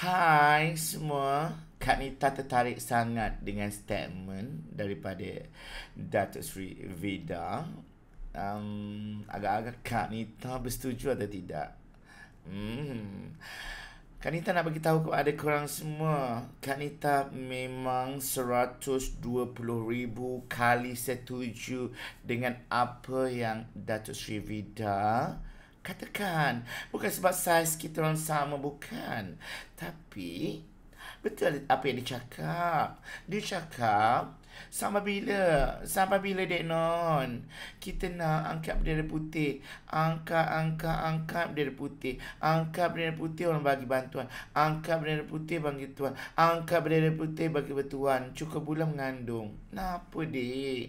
Hai semua. Kak Nita tertarik sangat dengan statement daripada Datuk Sri Vida. Um, agak-agak Kak Nita bersetuju atau tidak? Hmm. Kak Nita nak beritahu kepada korang semua, Kak Nita memang 120,000 kali setuju dengan apa yang Datuk Sri Vida katakan bukan sebab saiz kita orang sama bukan tapi betul apa yang dicakap dia cakap sampai bila sampai bila dek non kita nak angkat bendera putih angkat angkat angkat bendera putih angkat bendera putih orang bagi bantuan angkat bendera putih bagi tuan angkat bendera putih bagi bertuan cukup bulan mengandung kenapa dek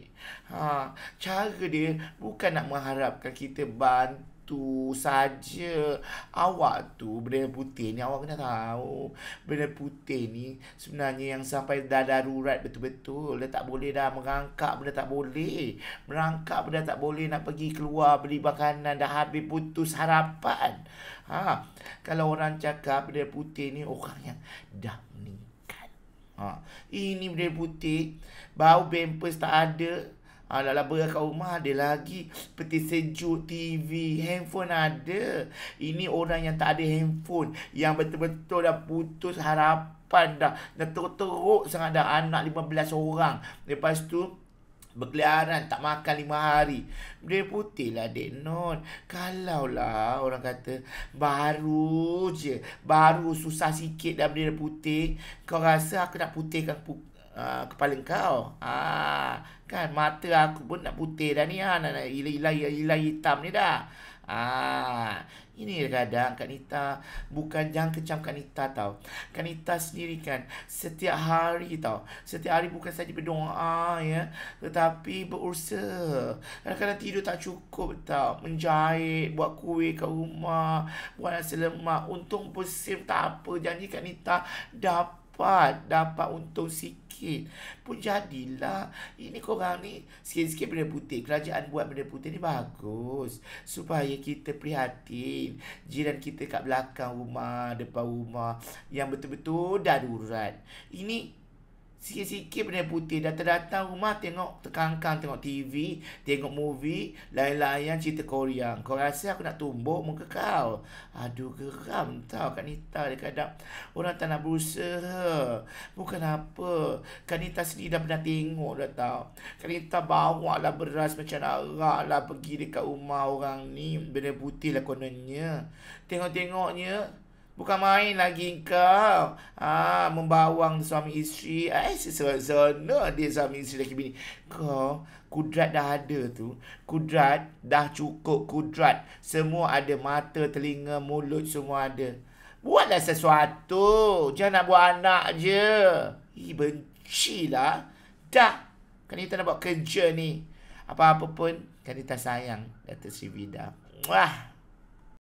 ha cara dia bukan nak mengharapkan kita bantu Tu saja awak tu benda putih ni awak kena tahu benda putih ni sebenarnya yang sampai dah darurat betul-betul dia tak boleh dah merangkak benda tak boleh merangkak benda tak boleh nak pergi keluar beli makanan dah habis putus harapan ha kalau orang cakap benda putih ni orang yang dah meninggal ha ini benda putih bau bempes tak ada Alah ah, lah berakat rumah ada lagi Peti sejuk, TV, handphone ada Ini orang yang tak ada handphone Yang betul-betul dah putus harapan dah Dah teruk-teruk sangat dah Anak 15 orang Lepas tu Berkeliaran tak makan lima hari Dia putih lah dek non Kalau lah orang kata Baru je Baru susah sikit dah dia putih Kau rasa aku nak putihkan Ah, kepala kau. Ah, kan mata aku pun nak putih dah ni ha, nak hilang hilang hilang hitam ni dah. Ah, ini kadang kanita bukan jangan kecam kanita tau. Kanita sendiri kan setiap hari tau. Setiap hari bukan saja berdoa ah, ya, tetapi berusaha. Kadang-kadang tidur tak cukup tau. Menjahit, buat kuih kat rumah, buat nasi lemak. Untung pun tak apa. Janji kanita dapat dapat Dapat untung sikit Pun jadilah Ini korang ni Sikit-sikit benda putih Kerajaan buat benda putih ni bagus Supaya kita prihatin Jiran kita kat belakang rumah Depan rumah Yang betul-betul darurat Ini Sikit-sikit benda putih Dah datang rumah Tengok terkangkang Tengok TV Tengok movie lain-lain cerita Korea Kau rasa aku nak tumbuk muka kau Aduh geram tau Kak Nita dia kadang Orang tak nak berusaha Bukan apa Kak Nita sendiri dah pernah tengok dah tau Kak Nita bawa lah beras macam arak lah Pergi dekat rumah orang ni Benda putih lah kononnya Tengok-tengoknya Bukan main lagi kau. Ha, membawang suami isteri. Eh, sesuatu dia suami isteri lagi bini. Kau, kudrat dah ada tu. Kudrat dah cukup kudrat. Semua ada mata, telinga, mulut semua ada. Buatlah sesuatu. Jangan nak buat anak je. Ih, lah. Dah. Kanita nak buat kerja ni. Apa-apa pun, Kanita sayang. Dato' Sri Vida. Wah.